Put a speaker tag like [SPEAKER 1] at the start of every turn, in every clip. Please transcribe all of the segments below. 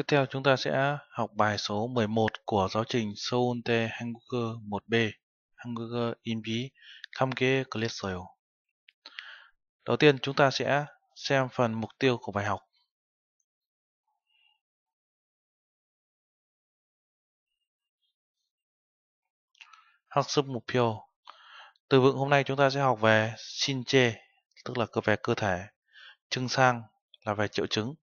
[SPEAKER 1] Tiếp theo chúng ta sẽ học bài số 11 của giáo trình Seoul Te 1B Hanguger Inbi Kamge Kleseo
[SPEAKER 2] Đầu tiên chúng ta sẽ xem phần mục tiêu của bài học Học sức mục tiêu Từ vựng hôm nay chúng ta sẽ học về Shinche
[SPEAKER 1] tức là về cơ thể Trưng sang là về triệu chứng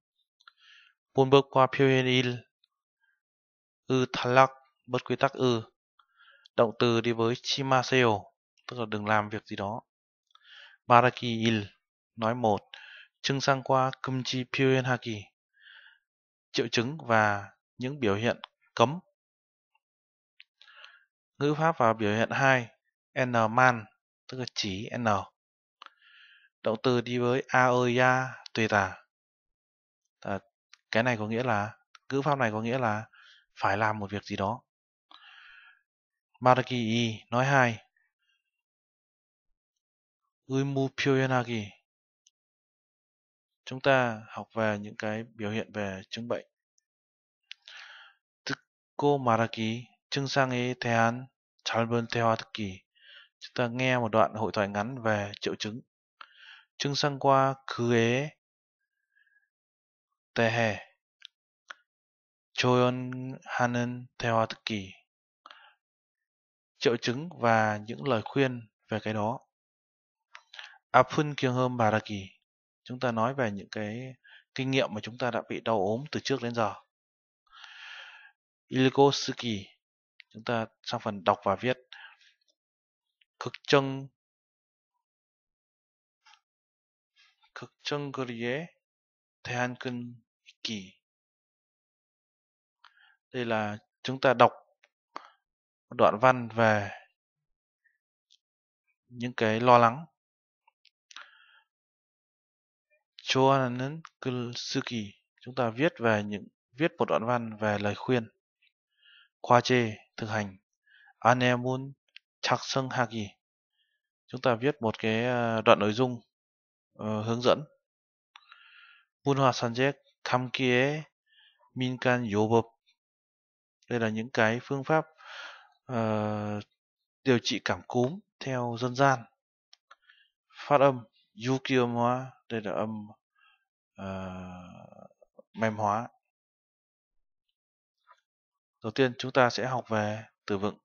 [SPEAKER 1] Paul bước qua il, Ư Thalak, bất quy tắc ư. Động từ đi với chima seo tức là đừng làm việc gì đó. Baraki Il, nói một, trưng sang qua Kumchi Pyrenhaki. Triệu chứng và những biểu hiện cấm. Ngữ pháp và biểu hiện 2, N man, tức là chỉ N. Động từ đi với a ơi ya tùy tả. Cái này có nghĩa là ngữ pháp này có nghĩa là phải làm một việc gì đó. Maraki i nói hai. Uimu pyoyanagi. Chúng ta học về những cái biểu hiện về chứng bệnh. Tức cô Maraki chứng sang 듣고 thế 증상에 대한 theo thức kỳ. Chúng ta nghe một đoạn hội thoại ngắn về triệu chứng. Chứng sang qua khứ 그의 때해 조언하는 대화 듣기 triệu chứng và những lời khuyên về cái đó. Apun kiêng hôm bà kỳ. Chúng ta nói về những cái kinh nghiệm mà chúng ta đã bị đau ốm từ trước đến giờ. Ilikosuki. Chúng ta sang phần đọc và viết. Cực chân
[SPEAKER 2] Cực chân grie 대한 근 kỳ. Đây là chúng ta đọc đoạn văn về những cái lo lắng.
[SPEAKER 1] Choanan Kusuki, chúng ta viết về những viết một đoạn văn về lời khuyên. Khoa chê, thực hành. Anemun Chaksung Hagi. Chúng ta viết một cái ờ, đoạn nội dung uh, hướng dẫn. Munhwa Sanjek 감기에 민간 요법 đây là những cái phương pháp uh, điều trị cảm cúm theo dân gian phát âm yukio hóa đây là âm uh, mềm hóa đầu tiên chúng ta sẽ học về từ vựng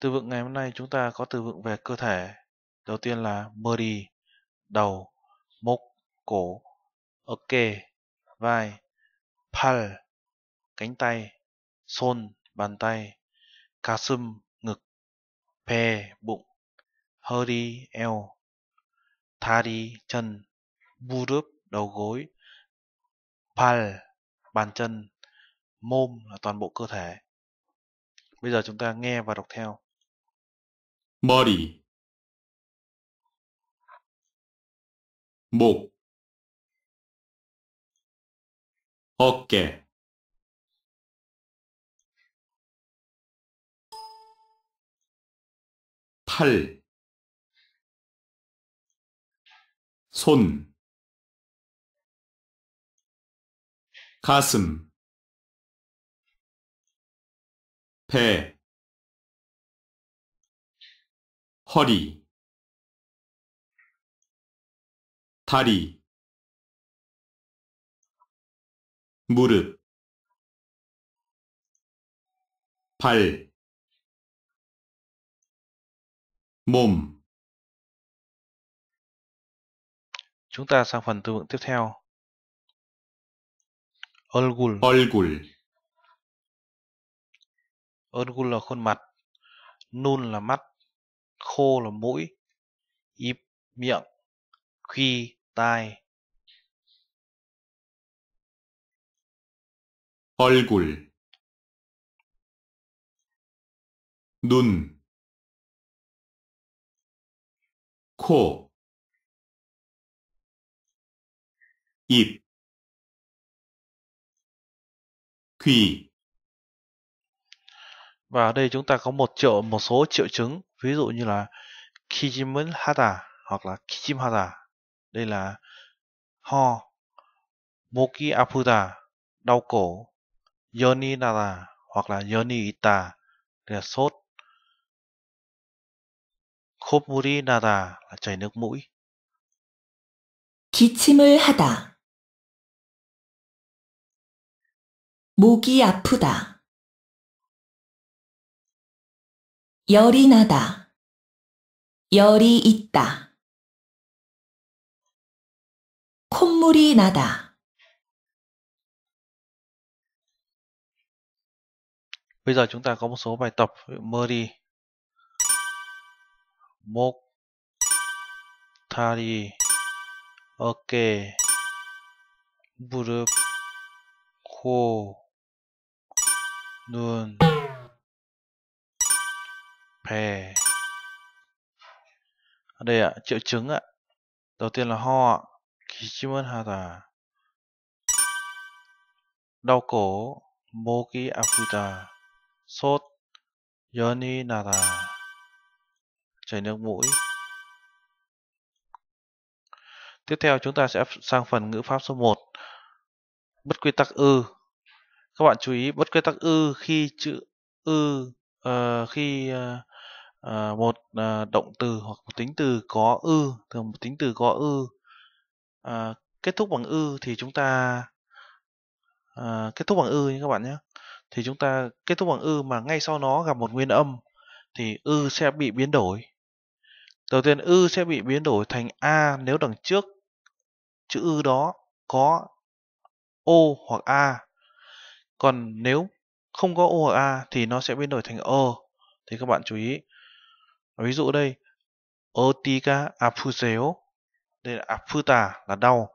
[SPEAKER 1] từ vựng ngày hôm nay chúng ta có từ vựng về cơ thể đầu tiên là mơ đầu mốc cổ OK, vai, 팔, cánh tay, 손, bàn tay, 가슴, ngực, 배, bụng, 허리, eo, 다리, chân, 무릎, đầu gối, 팔, bàn chân, môm là toàn bộ cơ thể.
[SPEAKER 2] Bây giờ chúng ta nghe và đọc theo. Body, 목 어깨 팔, 손, 가슴, 배, 허리, 다리, 무릎 발, 몸. Chúng ta sang phần từ vựng tiếp theo. 얼굴. 얼굴.
[SPEAKER 1] 얼굴 là khuôn mặt, nun là mắt, khô là mũi,
[SPEAKER 2] 입 miệng, khi tai. 얼굴 눈, 코, 입,
[SPEAKER 1] 귀. Và ở đây chúng ta có một triệu một số triệu chứng, ví dụ như là Kijimun Hata hoặc là Kijim Hata. Đây là ho, Moki Aputa, đau cổ, 연이 나다 hoặc là 연이
[SPEAKER 2] 있다. 그래서 sốt. 코불이 나다 là chảy nước mũi. 기침을 하다. 목이 아프다. 열이 나다. 열이 있다. 콧물이 나다. Bây giờ chúng ta có một số bài tập mơ đi. Một
[SPEAKER 1] 다리, 어깨, 무릎, 코, 눈, 배. Ở đây ạ, triệu chứng ạ. Đầu tiên là ho ạ. 기침은 하다. đau cổ, 목이 아프다 sốt yoni nara chảy nước mũi tiếp theo chúng ta sẽ sang phần ngữ pháp số 1 bất quy tắc ư các bạn chú ý bất quy tắc ư khi chữ ư uh, khi uh, một uh, động từ hoặc một tính từ có ư thường một tính từ có ư uh, kết thúc bằng ư thì chúng ta uh, kết thúc bằng ư nhé các bạn nhé thì chúng ta kết thúc bằng ư mà ngay sau nó gặp một nguyên âm thì ư sẽ bị biến đổi. Đầu tiên ư sẽ bị biến đổi thành a nếu đằng trước chữ ư đó có o hoặc a. Còn nếu không có o hoặc a thì nó sẽ biến đổi thành o. Thì các bạn chú ý. Ví dụ đây otika apuseo đây là aputa là đau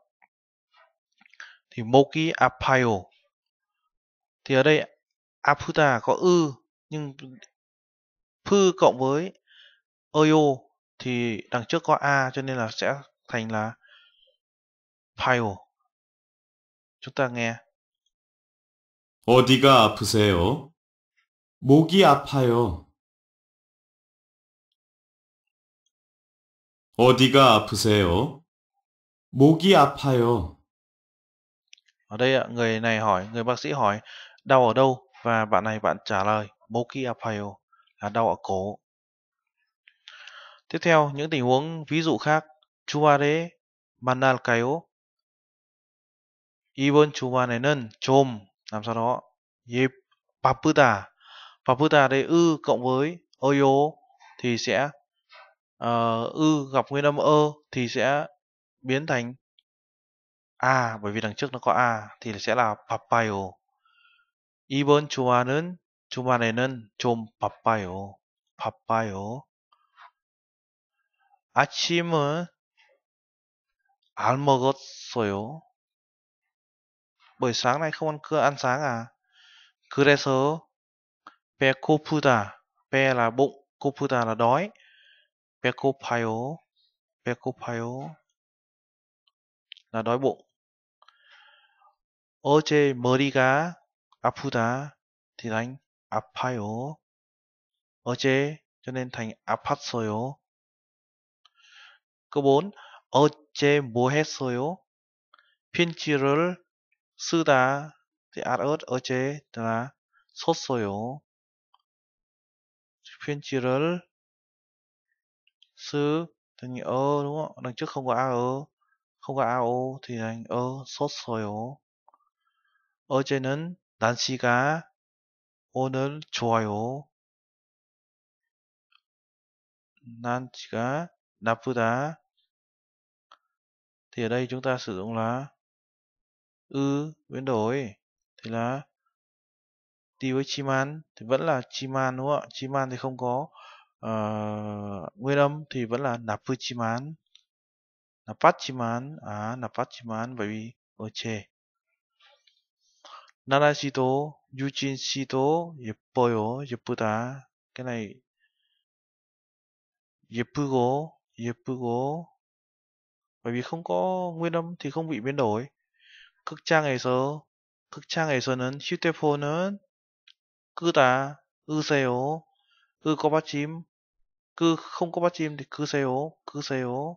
[SPEAKER 1] thì moki apayo thì ở đây Aputa có ư nhưng pư cộng với oyo thì đằng trước có a cho nên là sẽ thành là pile.
[SPEAKER 2] chúng ta nghe 어디가 아프세요? 목이 아파요. 어디가 아프세요? 목이 아파요.
[SPEAKER 1] Ở đây người này hỏi, người bác sĩ hỏi đau ở đâu? và bạn này bạn trả lời boki apayo là đau ở cổ. Tiếp theo, những tình huống ví dụ khác Chuare Manalkayo Ibon Chumanenen Chôm làm sao đó Yip Paputa Paputa đây ư cộng với Oyo thì sẽ ờ, ư gặp nguyên âm ơ thì sẽ biến thành a bởi vì đằng trước nó có a thì sẽ là papayo 이번 주와는 주말에는 좀 바빠요. 바빠요. 아침은 안 먹었어요. buổi sáng n a 그래서 배고프다. 배 là 고프다 là đ 배고파요. 배고파요. là đ ó 어제 머리가 아프다 디라잉 아파요 어제 저넨타잉 아팠어요 그분 어제 뭐 했어요? 편지를 쓰다 디아럿 네, 어제 드나 썼어요 편지를 쓰더이어 đúng k h ô 어 g đằng trước không có a ơ không có a ô thì thành ơ 썼어요 어제는 날씨가 오늘
[SPEAKER 2] 좋아요. 날씨가 나쁘다. Thì ở đây chúng ta sử dụng là
[SPEAKER 1] ư biến đổi thì là đi với chiman thì vẫn là chiman đúng không ạ? Chiman thì không có uh, nguyên âm thì vẫn là napu chiman, napat chiman, à napat chiman bởi vì ở chê. 나나 씨도 유진 씨도 예뻐요. 예쁘다. cái này 예쁘고 예쁘고 bởi vì không có nguyên âm thì không bị biến đổi. Cực cực trang trang siêu phô cứ ta, ư xe 으세요. ư có bát chim, cứ không có bát chim thì cứ cứ xe xe 끄세요.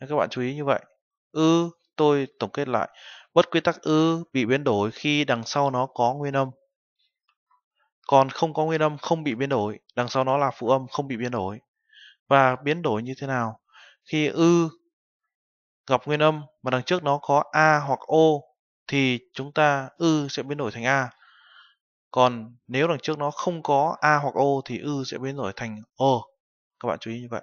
[SPEAKER 1] Các bạn chú ý như vậy. ư tôi tổng kết lại Bất quy tắc ư bị biến đổi khi đằng sau nó có nguyên âm. Còn không có nguyên âm không bị biến đổi, đằng sau nó là phụ âm không bị biến đổi. Và biến đổi như thế nào? Khi ư gặp nguyên âm mà đằng trước nó có a hoặc o thì chúng ta ư sẽ biến đổi thành a. Còn nếu đằng trước nó không có a hoặc o thì ư sẽ biến đổi thành o. Các bạn chú ý như vậy.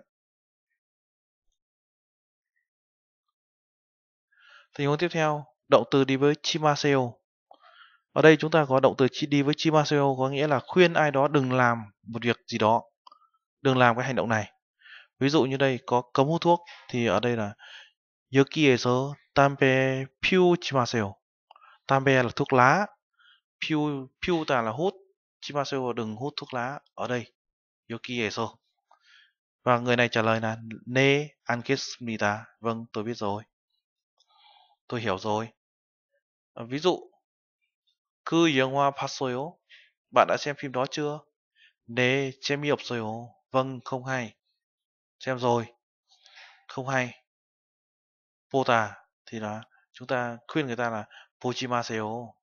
[SPEAKER 1] Tình huống tiếp theo, động từ đi với Chimaseo. Ở đây chúng ta có động từ đi với Chimaseo có nghĩa là khuyên ai đó đừng làm một việc gì đó. Đừng làm cái hành động này. Ví dụ như đây có cấm hút thuốc thì ở đây là 여기에서 담배 피우지 마세요. Tampe là thuốc lá. Piu, piu ta là hút. Chimaseo đừng hút thuốc lá ở đây. 여기에서. Và người này trả lời là Ne ankesmita, Vâng, tôi biết rồi tôi hiểu rồi. À, ví dụ, 그 영화 봤어요? Bạn đã xem phim đó chưa? 네, rồi, Vâng, không hay. Xem rồi. Không hay. Pota thì là chúng ta khuyên người ta là 보지마세요.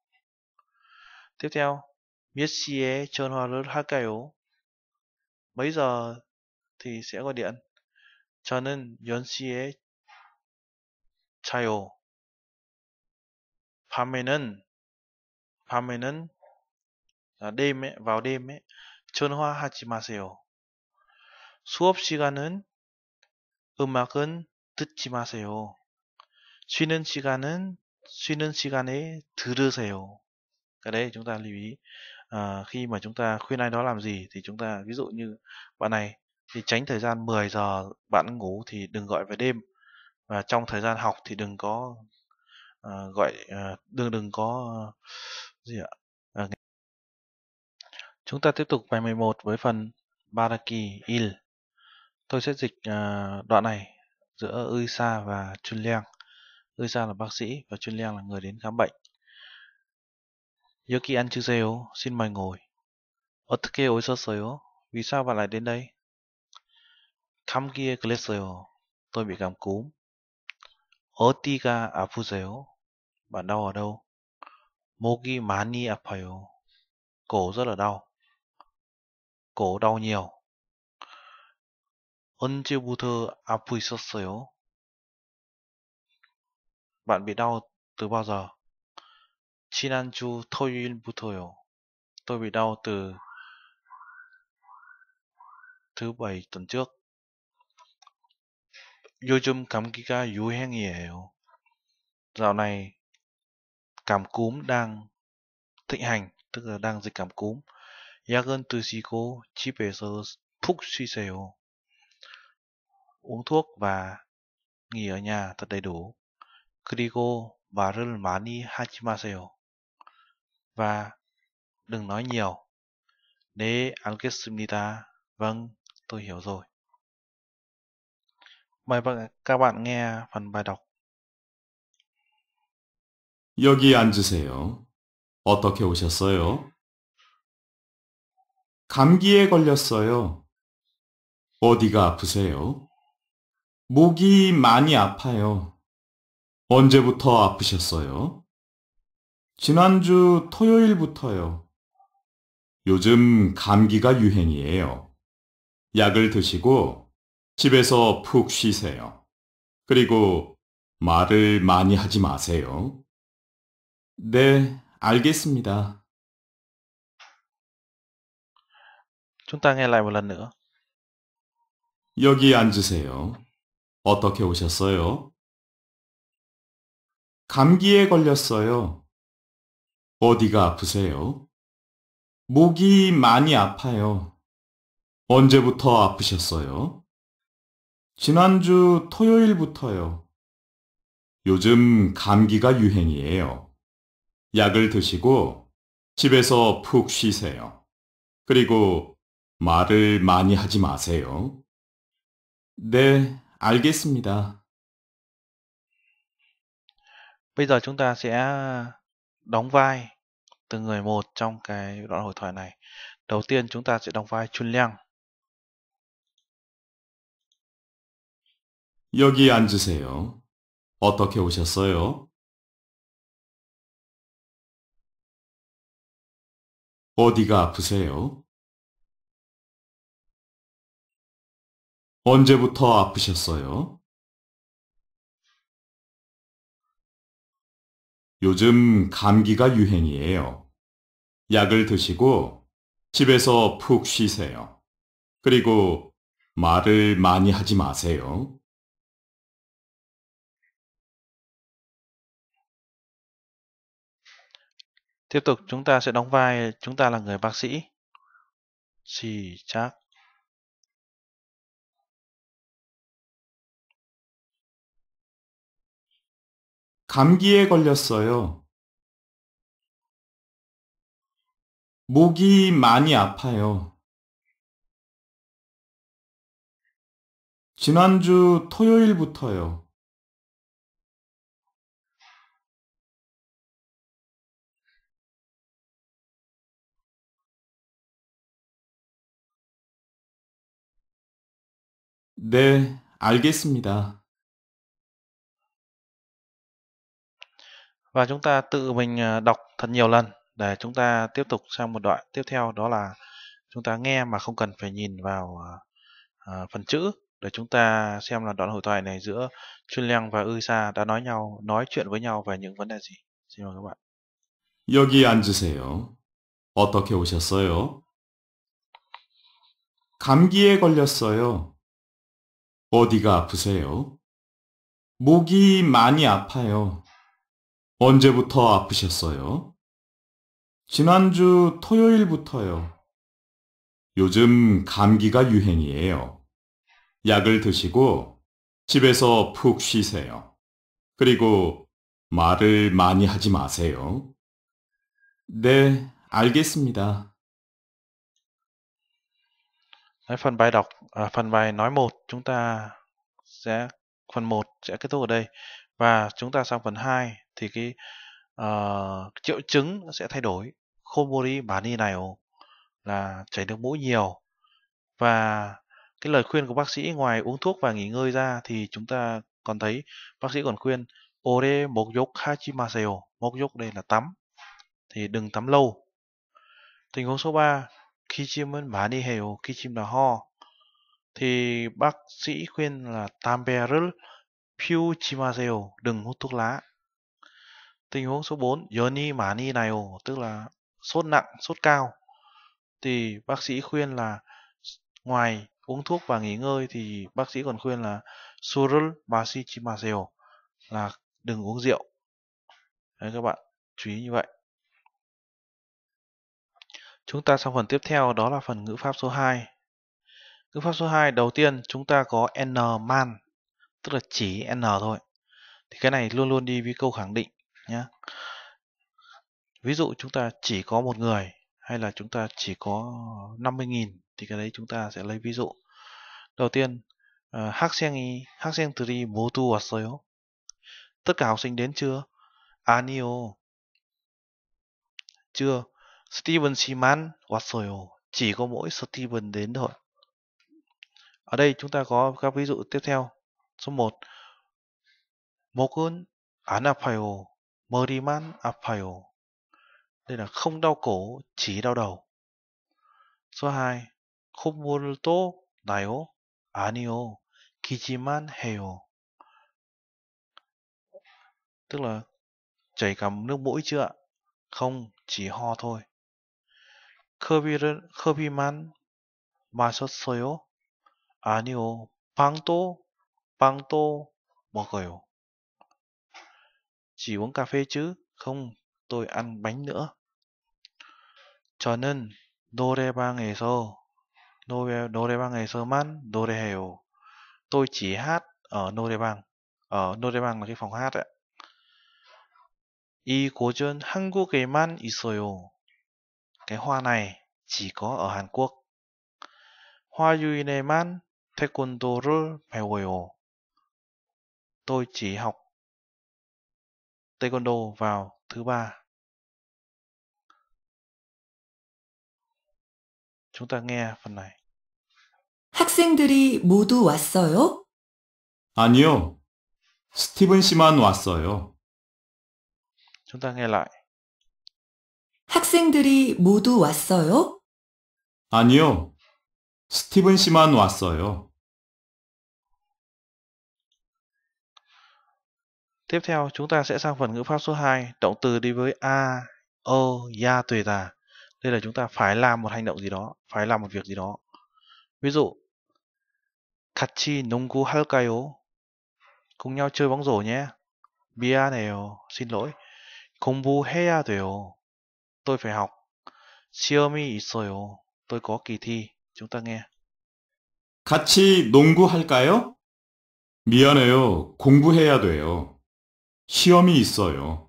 [SPEAKER 1] Tiếp theo, 몇 시에 전화를 할까요? Mấy giờ thì sẽ gọi điện.
[SPEAKER 2] 저는 10시에 자요. 밤에는 밤에는
[SPEAKER 1] là đêm ấy, vào đêm ấy 전화하지 마세요. 수업 시간은 음악은 듣지 마세요. 쉬는 시간은 쉬는 시간에 들으세요. Cái đấy chúng ta lưu ý à, khi mà chúng ta khuyên ai đó làm gì thì chúng ta ví dụ như bạn này thì tránh thời gian 10 giờ bạn ngủ thì đừng gọi về đêm và trong thời gian học thì đừng có Ờ, gọi à, đừng đừng có ờ, gì ạ à, chúng ta tiếp tục bài 11 với phần Baraki il tôi sẽ dịch à, đoạn này giữa Uysa và Chun Liang Uysa là bác sĩ và Chun Liang là người đến khám bệnh Yoki Anchuseo xin mời ngồi Otake Oisoseo vì sao bạn lại đến đây Kamkie Kleseo tôi bị cảm cúm Otiga Afuseo à bạn đau ở đâu? Mogi mani apayo. Cổ rất là đau. Cổ đau nhiều. 언제부터 아프 à Bạn bị đau từ bao giờ? 지난주 토요일부터요. Tôi bị đau từ thứ bảy tuần trước. 요즘 감기가 유행이에요. Dạo này cảm cúm đang thịnh hành, tức là đang dịch cảm cúm. Yakun Tushiko Chipesa Pukshiseo Uống thuốc và nghỉ ở nhà thật đầy đủ. Krigo Barrel Mani Hachimaseo Và đừng nói nhiều. Ne Alkesimnita Vâng, tôi hiểu rồi. Mời các bạn nghe phần bài đọc
[SPEAKER 2] 여기 앉으세요. 어떻게 오셨어요? 감기에 걸렸어요. 어디가
[SPEAKER 3] 아프세요? 목이 많이 아파요. 언제부터 아프셨어요? 지난주 토요일부터요. 요즘 감기가 유행이에요. 약을 드시고 집에서 푹 쉬세요. 그리고 말을 많이 하지
[SPEAKER 2] 마세요. 네, 알겠습니다. Chúng ta n g 여기 앉으세요. 어떻게 오셨어요? 감기에 걸렸어요. 어디가 아프세요?
[SPEAKER 3] 목이 많이 아파요. 언제부터 아프셨어요? 지난주 토요일부터요. 요즘 감기가 유행이에요. 약을 드시고 집에서 푹
[SPEAKER 2] 쉬세요. 그리고 말을 많이 하지 마세요. 네, 알겠습니다.
[SPEAKER 1] Bây giờ chúng ta sẽ đóng vai từng người một trong cái đoạn hội thoại này. Đầu tiên chúng ta sẽ đóng vai Chun Liang.
[SPEAKER 2] 여기 앉으세요. 어떻게 오셨어요? 어디가 아프세요? 언제부터 아프셨어요? 요즘 감기가 유행이에요. 약을 드시고 집에서 푹 쉬세요. 그리고 말을 많이 하지 마세요. Tiếp tục chúng ta sẽ đóng vai chúng ta là người bác sĩ. 시작 감기에 걸렸어요. 목이 많이 아파요. 지난주 토요일부터요. 네, 알겠습니다.
[SPEAKER 1] Và chúng ta tự mình ờ, đọc thật nhiều lần để chúng ta tiếp tục sang một đoạn tiếp theo đó là chúng ta nghe mà không cần phải nhìn vào ờ, ờ, phần chữ để chúng ta xem là đoạn hội thoại này giữa Chun Liang và Ư Sa đã nói nhau nói chuyện với nhau về những vấn đề gì. Xin mời các bạn.
[SPEAKER 3] 여기 앉으세요. 어떻게 오셨어요? 감기에 걸렸어요. 어디가 아프세요? 목이 많이 아파요. 언제부터 아프셨어요? 지난주 토요일부터요. 요즘 감기가 유행이에요. 약을 드시고 집에서 푹 쉬세요. 그리고 말을 많이 하지 마세요. 네, 알겠습니다.
[SPEAKER 1] Einfach ein Beitrag à, phần bài nói một chúng ta sẽ phần 1 sẽ kết thúc ở đây và chúng ta sang phần 2 thì cái uh, triệu chứng sẽ thay đổi khomori bani này là chảy nước mũi nhiều và cái lời khuyên của bác sĩ ngoài uống thuốc và nghỉ ngơi ra thì chúng ta còn thấy bác sĩ còn khuyên ore mokyok hachimaseo mokyok đây là tắm thì đừng tắm lâu tình huống số 3 khi chim bani heo khi chim là ho thì bác sĩ khuyên là tamperil piuchimaseo đừng hút thuốc lá. Tình huống số 4, yoni mani nayo tức là sốt nặng, sốt cao thì bác sĩ khuyên là ngoài uống thuốc và nghỉ ngơi thì bác sĩ còn khuyên là surul basichimaseo là đừng uống rượu. Đấy các bạn, chú ý như vậy. Chúng ta sang phần tiếp theo đó là phần ngữ pháp số 2 Ngữ pháp số 2 đầu tiên chúng ta có n man, tức là chỉ n thôi. Thì cái này luôn luôn đi với câu khẳng định nhé. Ví dụ chúng ta chỉ có một người hay là chúng ta chỉ có 50.000 thì cái đấy chúng ta sẽ lấy ví dụ. Đầu tiên, 학생이 학생들이 모두 왔어요. Tất cả học sinh đến chưa? 아니요. À, chưa. Steven siman 왔어요. Chỉ có mỗi Steven đến thôi. Ở đây chúng ta có các ví dụ tiếp theo. Số 1. mokun anapayo 아파요. apayo Đây là không đau cổ, chỉ đau đầu. Số 2. 콧물을 nayo anio 아니요. heo Tức là chảy cả nước mũi chưa ạ? Không, chỉ ho thôi. 커피를, 커피만 마셨어요? 아니요. 빵도 빵도 먹어요. Chỉ uống cà phê chứ? Không, tôi ăn bánh nữa. 저는 노래방에서 노래, 노래방에서만 노래해요. Tôi chỉ hát ở 노래방. Ở 노래방 là cái phòng hát ạ. 이 고전 한국에만 있어요. Cái hoa này chỉ có ở Hàn Quốc. Hoa 유인에만 태권도를
[SPEAKER 2] 배워요. Tôi chỉ học Taekwondo vào thứ ba.
[SPEAKER 1] Chúng ta nghe phần này.
[SPEAKER 2] 학생들이 모두 왔어요?
[SPEAKER 1] 아니요. 스티븐 씨만 왔어요.
[SPEAKER 2] Chúng ta nghe lại. 학생들이 모두 왔어요? 아니요. 스티븐 씨만 왔어요.
[SPEAKER 1] Tiếp theo, chúng ta sẽ sang phần ngữ pháp số 2, động từ đi với a, o, ya, tùy tà. Đây là chúng ta phải làm một hành động gì đó, phải làm một việc gì đó. Ví dụ, 같이 농구 할까요? Cùng nhau chơi bóng rổ nhé. 미안해요. Xin lỗi. 공부해야 돼요. Tôi phải học. 시험이 있어요. Tôi có kỳ thi. chúng ta nghe.
[SPEAKER 3] 같이
[SPEAKER 1] 농구할까요?
[SPEAKER 2] 미안해요. 공부해야 돼요. 시험이 있어요.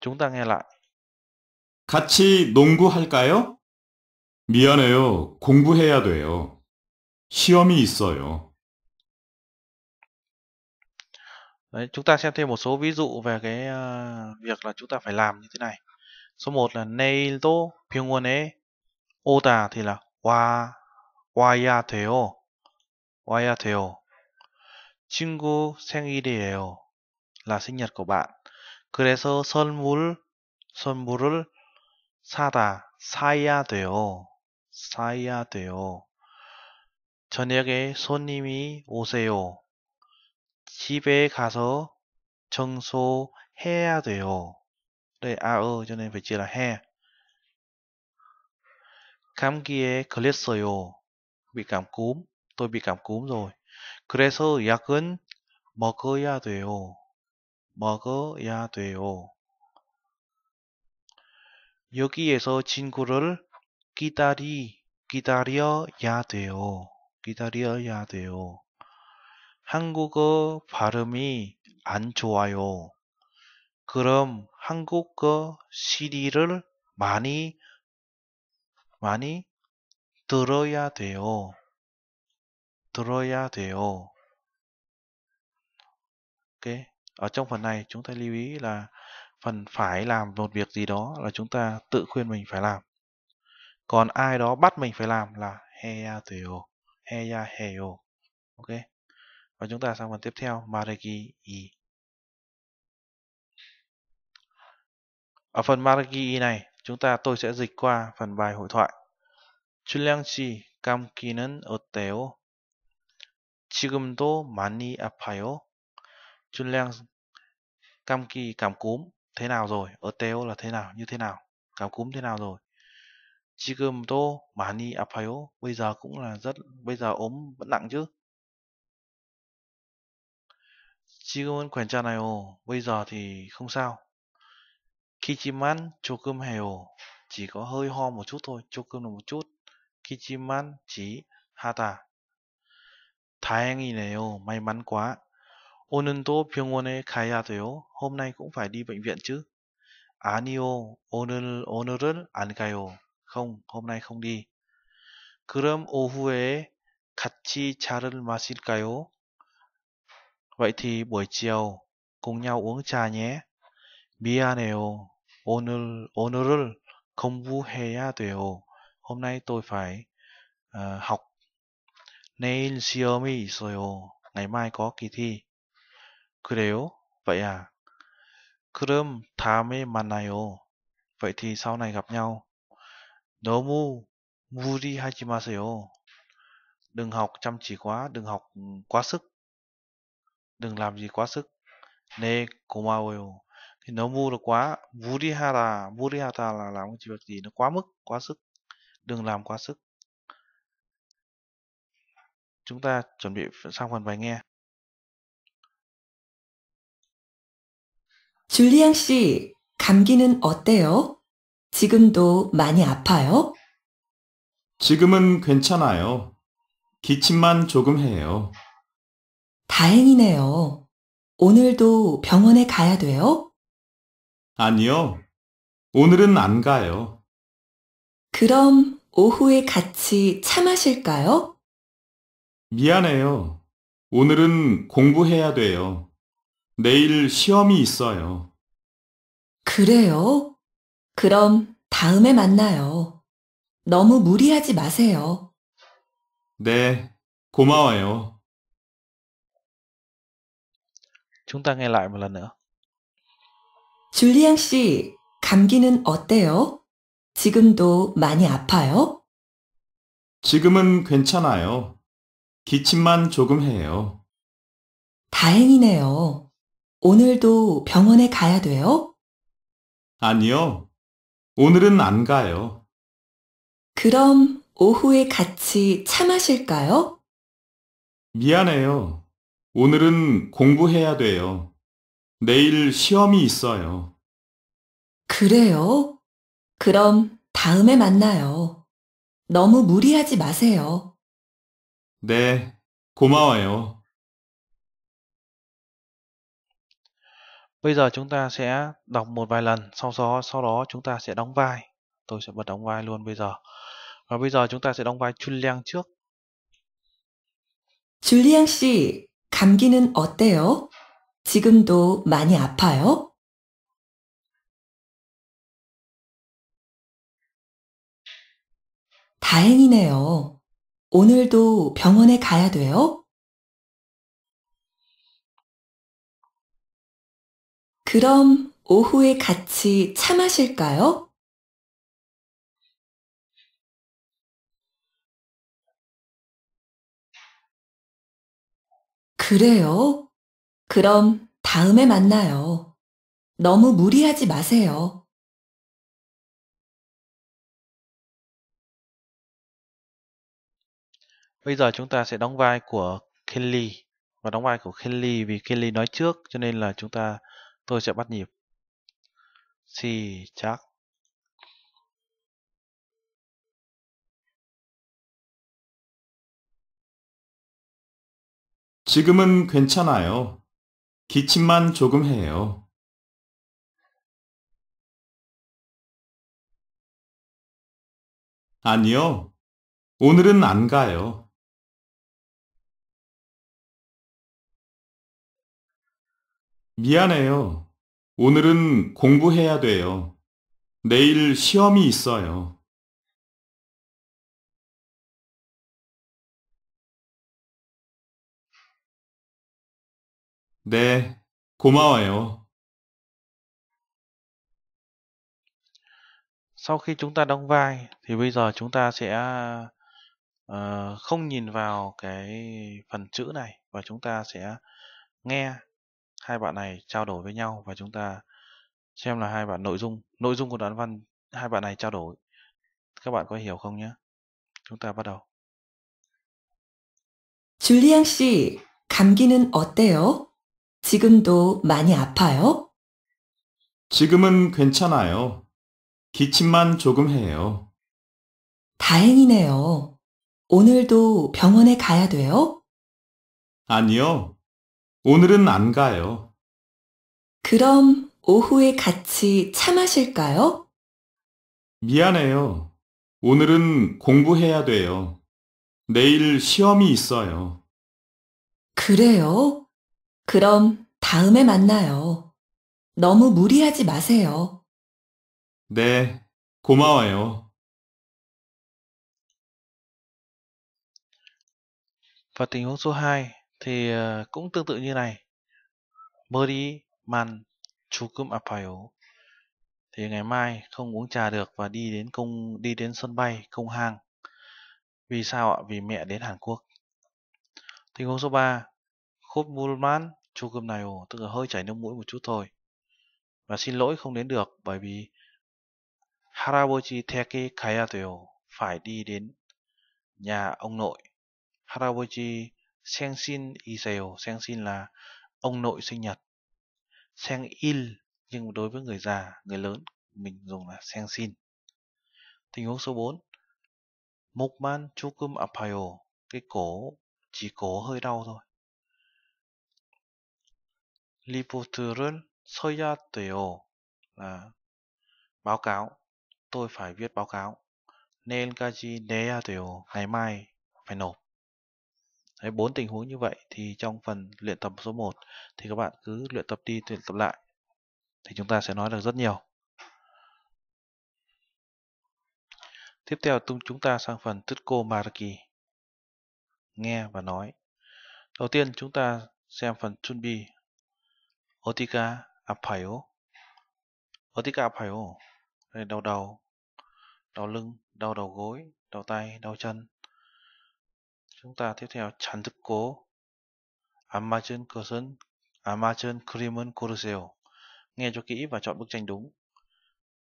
[SPEAKER 2] chúng ta nghe lại. 같이 농구할까요? 미안해요. 공부해야 돼요. 시험이 있어요.
[SPEAKER 1] Đấy, chúng ta xem thêm một số ví dụ về cái uh, việc là chúng ta phải làm như thế này. Số 1 là Neilto Pyongwon e 오다 thì là 와 와야 돼요. 와야 돼요. 친구 생일이에요. 라 생일 của bạn. 그래서 선물 선물을 사다 사야 돼요. 사야 돼요. 저녁에 손님이 오세요. 집에 가서 청소해야 돼요. 네, 아, 어, 전에 배지라 해. 감기에 걸렸어요. bị cảm c ú rồi. 그래서 약은 먹어야 돼요. 먹어야 돼요. 여기에서 친구를 기다리, 기다려야 돼요. 기다려야 돼요. 한국어 발음이 안 좋아요. 그럼 한국어 시리를 많이 많이 들어야 돼요. 들어야 돼요. Ok, ở trong phần này chúng ta lưu ý là phần phải làm một việc gì đó là chúng ta tự khuyên mình phải làm. Còn ai đó bắt mình phải làm là heya theo, heya heyo. Ok. Và chúng ta sang phần tiếp theo maregi i. Ở phần maregi i này Chúng ta tôi sẽ dịch qua phần bài hội thoại. 줄량씨 감기는 어때요? 지금도 많이 아파요. 줄량 cảm kỳ cảm cúm thế nào rồi? 어때요 là thế nào, như thế nào? Cảm cúm thế nào rồi? 지금도 많이 아파요. Bây giờ cũng là rất bây giờ ốm vẫn nặng chứ. 지금은 괜찮아요. Bây giờ thì không sao. Kichiman, chim ăn, cơm hèo, chỉ có hơi ho một chút thôi, cho cơm là một chút. Kichiman chim ăn, chỉ 하다. 다행이네요. May mắn quá. 오늘도 병원에 가야 돼요. Hôm nay cũng phải đi bệnh viện chứ? Anio 오늘 오늘은 안 가요. Không, hôm nay không đi. 그럼 오후에 같이 차를 마실까요? Vậy thì buổi chiều cùng nhau uống trà nhé. 미안해요. 오늘 오늘을 공부해야 돼요. hôm nay tôi phải uh, học. 내일 시험이 있어요. ngày mai có kỳ thi. 그래요? vậy à? 그럼 다음에 만나요. vậy thì sau này gặp nhau. 너무 무리하지 마세요. đừng học chăm chỉ quá, đừng học quá sức. đừng làm gì quá sức. 네, 고마워요. thì nó mua là quá murihara murihara là làm cái việc gì nó
[SPEAKER 2] quá mức quá sức đừng làm quá sức chúng ta chuẩn bị sang phần bài nghe
[SPEAKER 4] 줄리앙 씨, 감기는 어때요? 지금도 많이 아파요? 지금은 괜찮아요. 기침만
[SPEAKER 3] 조금 해요.
[SPEAKER 4] 다행이네요. 오늘도 병원에
[SPEAKER 2] 가야 돼요?
[SPEAKER 3] 아니요. 오늘은 안 가요.
[SPEAKER 2] 그럼 오후에 같이 차
[SPEAKER 4] 마실까요?
[SPEAKER 3] 미안해요. 오늘은 공부해야 돼요. 내일 시험이 있어요.
[SPEAKER 4] 그래요? 그럼 다음에 만나요. 너무 무리하지 마세요.
[SPEAKER 1] 네, 고마워요. Chúng ta n g
[SPEAKER 4] 줄리앙 씨, 감기는 어때요? 지금도 많이 아파요? 지금은 괜찮아요.
[SPEAKER 3] 기침만 조금 해요.
[SPEAKER 4] 다행이네요. 오늘도 병원에 가야 돼요?
[SPEAKER 3] 아니요. 오늘은 안 가요.
[SPEAKER 4] 그럼 오후에 같이 차 마실까요?
[SPEAKER 3] 미안해요. 오늘은 공부해야 돼요. 내일 시험이 있어요.
[SPEAKER 4] 그래요? 그럼 다음에 만나요. 너무 무리하지 마세요.
[SPEAKER 2] 네, 고마워요.
[SPEAKER 1] Bây giờ chúng ta sẽ đọc một vài lần, sau đó sau đó chúng ta sẽ đóng vai. Tôi sẽ bật đóng vai luôn bây giờ. Và bây giờ chúng ta sẽ đóng vai Julian trước.
[SPEAKER 4] Julian 씨, 감기는 어때요? 지금도 많이
[SPEAKER 2] 아파요? 다행이네요. 오늘도 병원에 가야 돼요? 그럼 오후에 같이 차 마실까요? 그래요? 그럼 다음에 만나요. 너무 무리하지 마세요. Bây giờ chúng ta sẽ đóng
[SPEAKER 1] vai của Kelly và đóng vai của Kelly vì Kelly nói trước cho nên là chúng ta
[SPEAKER 2] tôi sẽ bắt nhịp. 시작 지금은 괜찮아요. 기침만 조금 해요. 아니요. 오늘은 안 가요. 미안해요. 오늘은 공부해야 돼요. 내일 시험이 있어요. 네, 고마워요. Sau khi chúng ta
[SPEAKER 1] đóng vai thì bây giờ chúng ta sẽ uh, không nhìn vào cái phần chữ này và chúng ta sẽ nghe hai bạn này trao đổi với nhau và chúng ta xem là hai bạn nội dung nội dung của đoạn văn hai bạn này trao đổi các bạn có hiểu không nhé? Chúng ta bắt đầu.
[SPEAKER 4] Julian, 씨, 감기는 어때요? 지금도 많이 아파요? 지금은 괜찮아요. 기침만 조금
[SPEAKER 2] 해요.
[SPEAKER 4] 다행이네요. 오늘도 병원에 가야
[SPEAKER 2] 돼요? 아니요. 오늘은 안 가요.
[SPEAKER 4] 그럼 오후에 같이 차 마실까요?
[SPEAKER 3] 미안해요. 오늘은 공부해야 돼요. 내일 시험이 있어요.
[SPEAKER 4] 그래요? 그럼 다음에 만나요. 너무 무리하지 마세요.
[SPEAKER 2] 네, 고마워요. Và tình huống số 2 thì ờ, cũng tương tự như này. 머리 만
[SPEAKER 1] 조금 아파요. Thì ngày mai không uống trà được và đi đến công đi đến sân bay, công hàng. Vì sao ạ? Vì mẹ đến Hàn Quốc. Tình huống số 3 Khúc Mulman chu cơm này ồ, tức là hơi chảy nước mũi một chút thôi. Và xin lỗi không đến được bởi vì Harabochi Teki Kayateo phải đi đến nhà ông nội. Harabochi Sengshin Iseo, Sengshin là ông nội sinh nhật. Seng Il nhưng đối với người già, người lớn mình dùng là Sengshin. Tình huống số 4. Mokman chukum apayo, cái cổ chỉ cổ hơi đau thôi. 리포트를 써야 돼요. là báo cáo. Tôi phải viết báo cáo. 내일까지 내야 돼요. Ngày mai phải nộp. Đấy, 4 tình huống như vậy thì trong phần luyện tập số 1 thì các bạn cứ luyện tập đi luyện tập lại thì chúng ta sẽ nói được rất nhiều. Tiếp theo chúng ta sang phần Tutko Maraki. Nghe và nói. Đầu tiên chúng ta xem phần chuẩn bị 어디가 아파요? 어디가 아파요? đau đầu, đau lưng, đau đầu gối, đau tay, đau chân. Chúng ta tiếp theo 잔 듣고 안 맞은 것은 안 맞은 그림은 고르세요. Nghe cho kỹ và chọn bức tranh đúng.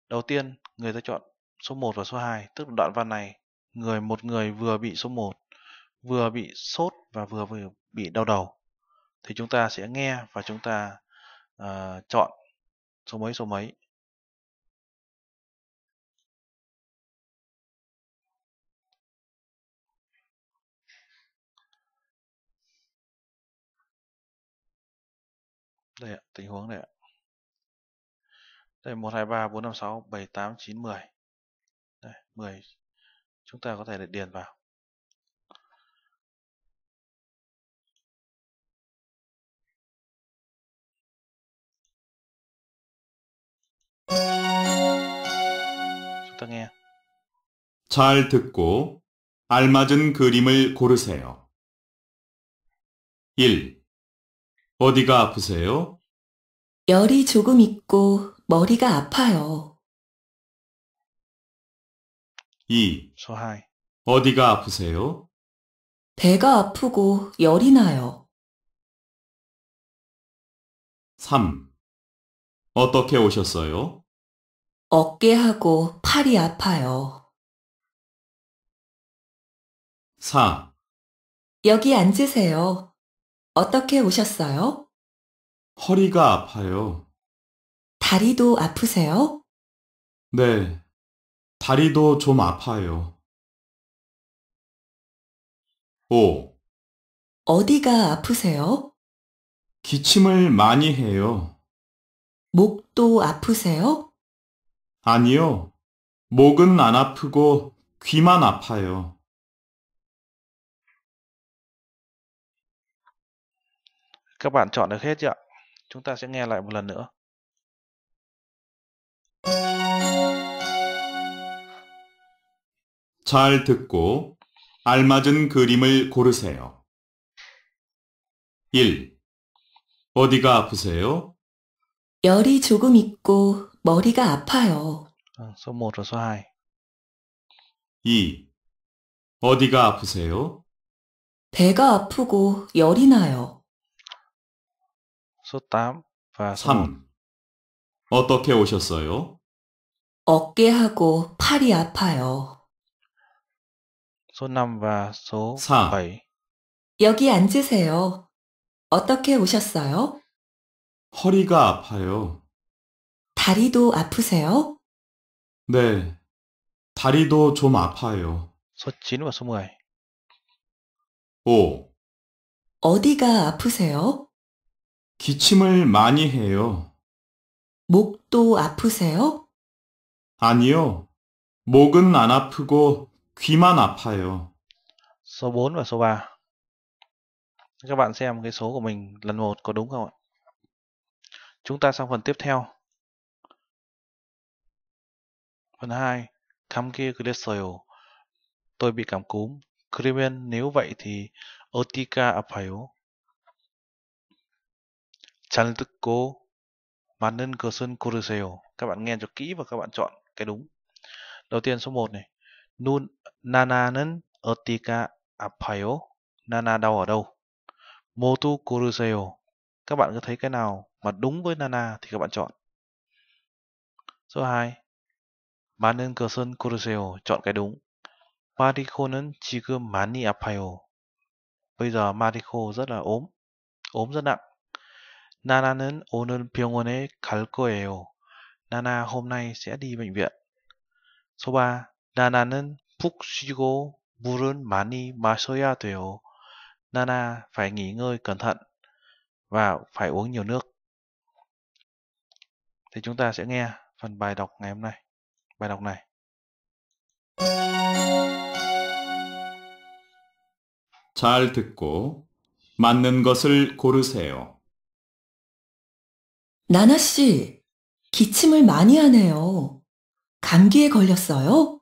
[SPEAKER 1] Đầu tiên, người ta chọn số 1 và số 2, tức đoạn văn này, người một người vừa bị số 1, vừa bị sốt và vừa, vừa bị đau đầu. Thì chúng ta sẽ nghe và chúng ta à,
[SPEAKER 2] chọn số mấy số mấy đây ạ, tình huống này ạ. Đây 1 2 3 4 5 6 7 8 9 10. Đây 10. Chúng ta có thể để điền vào. 적당해요.
[SPEAKER 3] 잘 듣고 알맞은 그림을 고르세요.
[SPEAKER 2] 1. 어디가 아프세요? 열이 조금 있고 머리가 아파요. 2. 소하이. 어디가 아프세요? 배가 아프고 열이 나요. 3. 어떻게 오셨어요? 어깨하고 팔이 아파요. 4. 여기 앉으세요. 어떻게 오셨어요? 허리가 아파요. 다리도 아프세요? 네. 다리도 좀 아파요. 5. 어디가 아프세요? 기침을 많이 해요. 목도 아프세요? 아니요. 목은 안 아프고 귀만 아파요.
[SPEAKER 1] Các bạn chọn được hết chưa ạ? Chúng ta sẽ nghe lại một lần nữa.
[SPEAKER 3] 잘 듣고 알맞은 그림을 고르세요.
[SPEAKER 1] 1. 어디가 아프세요?
[SPEAKER 4] 열이 조금 있고 머리가 아파요.
[SPEAKER 1] 2.
[SPEAKER 2] 어, 어디가 아프세요? 배가 아프고 열이 나요. 3.
[SPEAKER 3] 어떻게 오셨어요?
[SPEAKER 2] 어깨하고 팔이
[SPEAKER 1] 아파요. s
[SPEAKER 4] 여기 앉으세요. 어떻게 오셨어요?
[SPEAKER 2] 허리가 아파요. 다리도 아프세요? 네.
[SPEAKER 1] 다리도 좀 아파요. 소 진우가 소모해. 5.
[SPEAKER 2] 어디가 아프세요? 기침을 많이 해요. 목도 아프세요? 아니요. 목은
[SPEAKER 3] 안
[SPEAKER 1] 아프고 귀만 아파요. Số 4 và số 3. Các bạn xem cái số của mình lần 1 có đúng không ạ? Chúng ta sang phần tiếp theo. Phần 2. thăm kia Glacial. Tôi bị cảm cúm. Crimen nếu vậy thì Otika Apayo. 잘 듣고 맞는 것은 고르세요. Các bạn nghe cho kỹ và các bạn chọn cái đúng. Đầu tiên số 1 này. Nun 나나는 어디가 apayo Nana đau ở đâu? motu 고르세요. Các bạn có thấy cái nào mà đúng với Nana thì các bạn chọn. Số 2. 많은 것은 고르세요. Chọn cái đúng. 마리코는 지금 많이 아파요. Bây giờ 마리코 rất là ốm. ốm rất nặng. 나나는 오늘 병원에 갈 거예요. Nana hôm nay sẽ đi bệnh viện. Số 3. 나나는 푹 쉬고 물은 많이 마셔야 돼요. Nana phải nghỉ ngơi cẩn thận và phải uống nhiều nước. Thì chúng ta sẽ nghe phần bài đọc ngày hôm nay. bài đọc này.
[SPEAKER 3] 잘 듣고 맞는 것을 고르세요.
[SPEAKER 4] 나나 씨, 기침을 많이 하네요. 감기에 걸렸어요?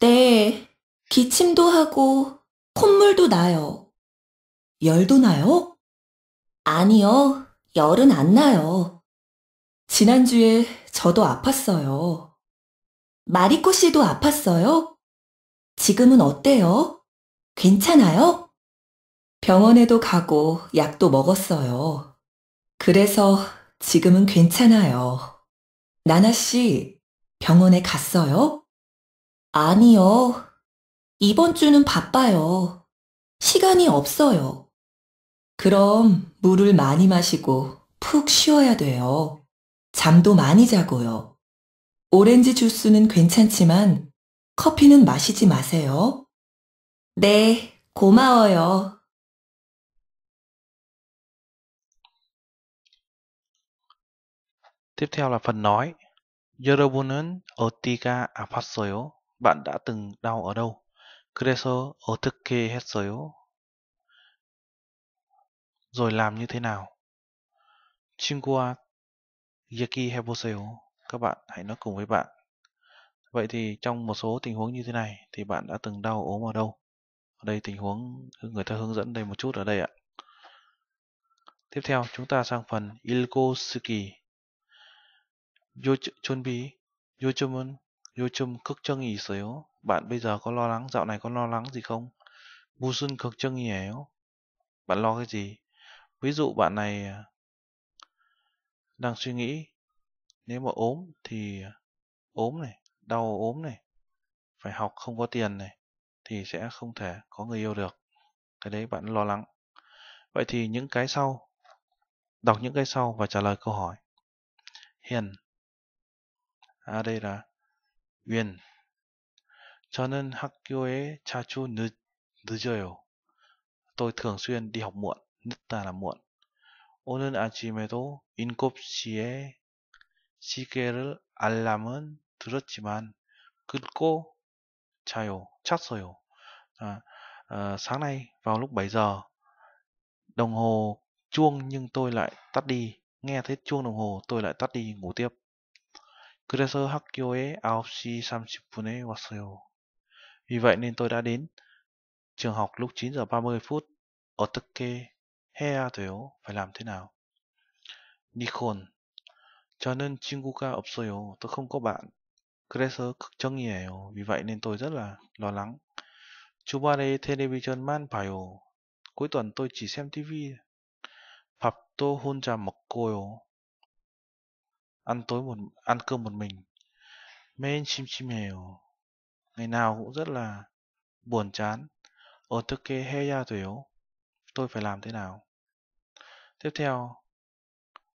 [SPEAKER 4] 네, 기침도 하고 콧물도 나요. 열도 나요? 아니요, 열은 안 나요. 지난주에 저도 아팠어요. 마리코 씨도 아팠어요? 지금은 어때요? 괜찮아요? 병원에도 가고 약도 먹었어요. 그래서 지금은 괜찮아요. 나나 씨, 병원에 갔어요? 아니요. 이번 주는 바빠요. 시간이 없어요. 그럼 물을 많이 마시고 푹 쉬어야 돼요. 잠도 많이 자고요. 오렌지 주스는 괜찮지만 커피는 마시지 마세요. 네, 고마워요.
[SPEAKER 2] Tiếp phần nói. 여러분은 어디가 아팠어요?
[SPEAKER 1] Bạn đã từng đau ở đâu? 그래서 어떻게 했어요? Rồi làm như thế nào? 친구와 얘기해보세요. các bạn hãy nói cùng với bạn. Vậy thì trong một số tình huống như thế này thì bạn đã từng đau ốm ở đâu? Ở đây tình huống người ta hướng dẫn đây một chút ở đây ạ. Tiếp theo chúng ta sang phần Ilkosuki. Yochonbi, Yochomon, chân 걱정이 있어요. Bạn bây giờ có lo lắng, dạo này có lo lắng gì không? Musun 걱정이에요. Bạn lo cái gì? Ví dụ bạn này à, đang suy nghĩ nếu mà ốm thì à, ốm này đau ốm này phải học không có tiền này thì sẽ không thể có người yêu được cái đấy bạn lo lắng vậy thì những cái sau đọc những cái sau và trả lời câu hỏi hiền à đây là Yuen 저는 학교에 자주 늦, 늦어요. Tôi thường xuyên đi học muộn. 늦다 là muộn. 오늘 아침에도 7시에 시계를 알람은 들었지만 끊고 자요, 찼어요. À, à, sáng nay vào lúc 7 giờ đồng hồ chuông nhưng tôi lại tắt đi. Nghe thấy chuông đồng hồ tôi lại tắt đi ngủ tiếp. 그래서 학교에 9시 30분에 왔어요. Vì vậy nên tôi đã đến trường học lúc 9 giờ 30 phút. 어떻게 해야 돼요? Phải làm thế nào? 니콘 저는 친구가 없어요. Tôi không có bạn. 그래서 걱정이에요. Vì vậy nên tôi rất là lo lắng. 주말에 텔레비전만 봐요. Cuối tuần tôi chỉ xem TV. 밥도 혼자 먹고요. Ăn tối một ăn cơm một mình. 매일 심심해요. Ngày nào cũng rất là buồn chán. 어떻게 해야 돼요? Tôi phải làm thế nào? Tiếp theo,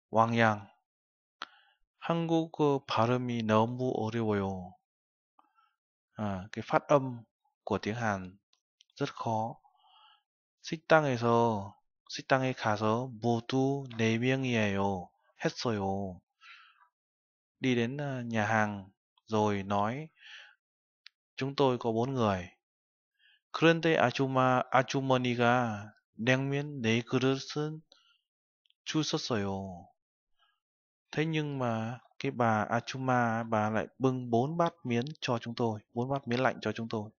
[SPEAKER 1] Wang Yang 한국어 발음이 너무 어려워요. 아, cái phát âm của tiếng Hàn rất khó. 식당에서 식당에 가서 모두 4명이에요. 했어요. Đi đến nhà hàng rồi nói chúng tôi có bốn người. 그런데 아줌마 아주머니가 냉면 네 그릇은 주셨어요. Thế nhưng mà cái bà Achuma bà lại bưng bốn bát miến cho chúng tôi, bốn bát miến lạnh cho chúng tôi.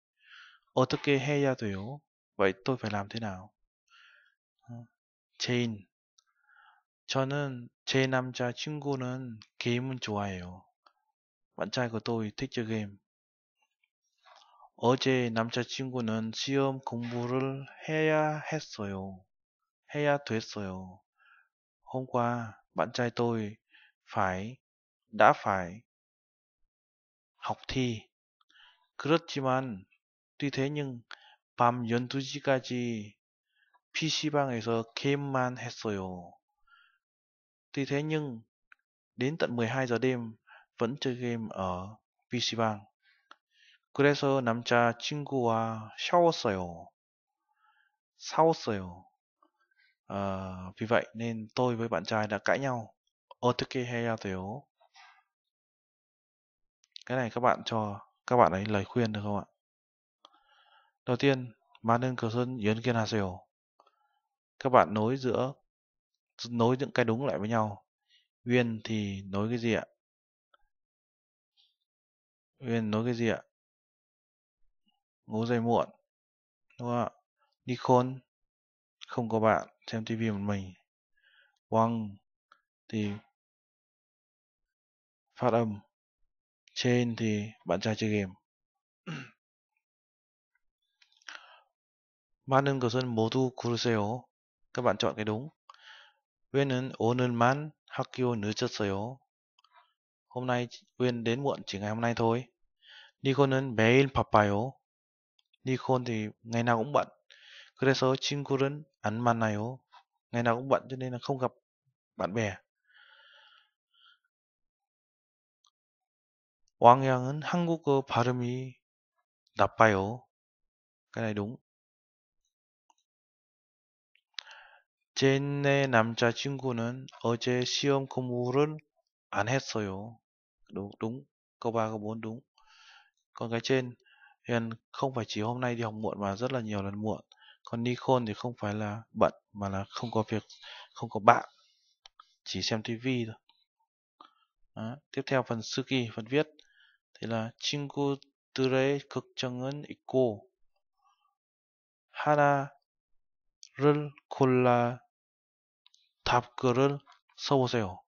[SPEAKER 1] Otoke heya tuyếu, vậy tôi phải làm thế nào? 제인, 저는 제 남자 친구는 게임은 좋아해요. bạn trai của tôi thích chơi game. 어제 남자친구는 시험 공부를 해야 했어요. 해야 됐어요. Hôm qua, bạn trai tôi phải đã phải học thi 그렇지만 tuy thế nhưng 밤 12시까지 PC방에서 게임만 했어요. Tuy thế nhưng đến tận 12 giờ đêm vẫn chơi game ở PC방. 그래서 남자 친구와 샤웠어요. 싸웠어요. À, vì vậy nên tôi với bạn trai đã cãi nhau. 어떻게 해야 돼요? Cái này các bạn cho các bạn ấy lời khuyên được không ạ? Đầu tiên, 많은 것은 연결하세요. Các bạn nối giữa nối những cái đúng lại với nhau. Nguyên thì
[SPEAKER 2] nối cái gì ạ? Nguyên nối cái gì ạ? Ngủ dậy muộn. Đúng không ạ? Nikon
[SPEAKER 1] không có bạn xem tivi một mình. Wang thì phát âm. Trên thì bạn trai chơi game. 많은 mô 모두 고르세요. các bạn chọn cái đúng. Nguyên Man 오는 만 학교 늦었어요. Hôm nay Nguyên đến muộn chỉ ngày hôm nay thôi. khôn In 매일 바빠요. khôn thì ngày nào cũng bận. 그래서 친구는 안 만나요. Ngày nào cũng bận cho nên là không gặp bạn bè.
[SPEAKER 2] 왕양은 한국어 발음이 나빠요. Cái này đúng.
[SPEAKER 1] 남자친구는 어제 시험 공부를 안 했어요. Đúng, đúng. Câu 3, câu 4 đúng. Còn cái trên Hiền không phải chỉ hôm nay đi học muộn mà rất là nhiều lần muộn. Còn Nikon thì không phải là bận mà là không có việc, không có bạn. Chỉ xem TV thôi. Đó. Tiếp theo phần Suki, phần viết là, 친구들의 걱정은 있고 하나를 골라 답글을 써보세요.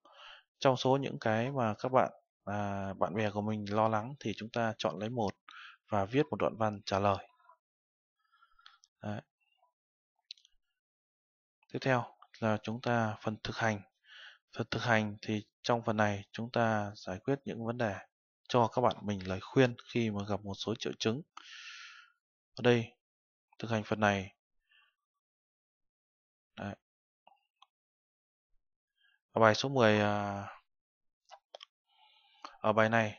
[SPEAKER 1] Trong số những cái mà các bạn à, bạn bè của mình lo lắng thì chúng ta chọn lấy một và viết một đoạn văn trả lời. Đấy. Tiếp theo là chúng ta phần thực hành. Phần thực hành thì trong phần này chúng ta giải quyết những vấn đề cho các bạn mình lời khuyên khi mà gặp một số triệu
[SPEAKER 2] chứng. Ở đây thực hành phần này. Đấy. Ở bài số 10 à,
[SPEAKER 1] ở bài này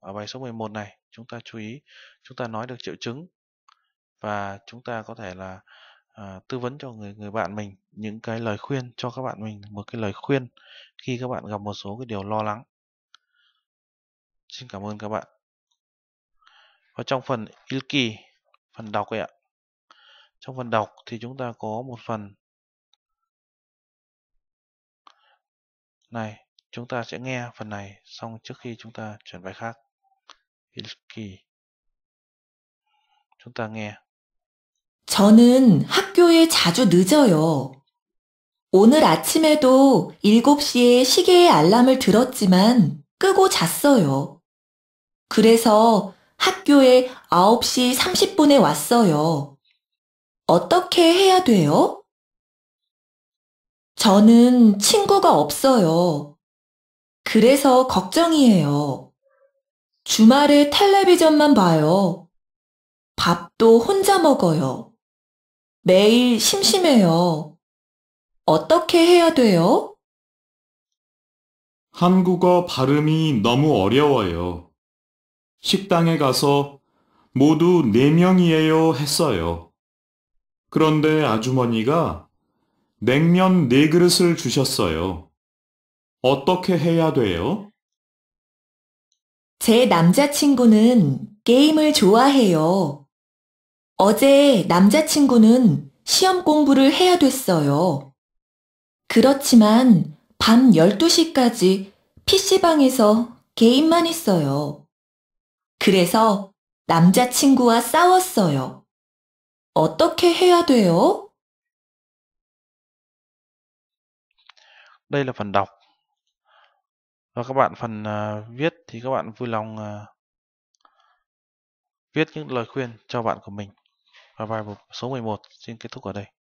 [SPEAKER 1] ở bài số 11 này chúng ta chú ý chúng ta nói được triệu chứng và chúng ta có thể là à, tư vấn cho người người bạn mình những cái lời khuyên cho các bạn mình một cái lời khuyên khi các bạn gặp một số cái điều lo lắng Xin cảm ơn các bạn. Và trong phần Ilki, phần đọc ấy ạ. Trong phần đọc thì chúng ta có một phần này. Chúng ta sẽ nghe phần này xong trước khi chúng ta chuyển bài khác. Ilki. chúng ta nghe.
[SPEAKER 4] 저는 학교에 자주 늦어요. 오늘 아침에도 7시에 시계의 알람을 들었지만 끄고 잤어요. 그래서 학교에 9시 30분에 왔어요. 어떻게 해야 돼요? 저는 친구가 없어요. 그래서 걱정이에요. 주말에 텔레비전만 봐요. 밥도 혼자 먹어요. 매일
[SPEAKER 2] 심심해요. 어떻게 해야 돼요?
[SPEAKER 3] 한국어 발음이 너무 어려워요. 식당에 가서 모두 네 명이에요 했어요. 그런데 아주머니가 냉면 네 그릇을 주셨어요. 어떻게
[SPEAKER 4] 해야 돼요? 제 남자친구는 게임을 좋아해요. 어제 남자친구는 시험 공부를 해야 됐어요. 그렇지만 밤 12시까지 PC방에서 게임만 했어요. 그래서 남자친구와 싸웠어요. 어떻게 해야 돼요?
[SPEAKER 1] Đây là phần đọc. Và các bạn phần uh, viết thì các bạn vui lòng uh,
[SPEAKER 2] viết những lời khuyên cho bạn của mình. Và bài số 11 xin kết thúc ở đây.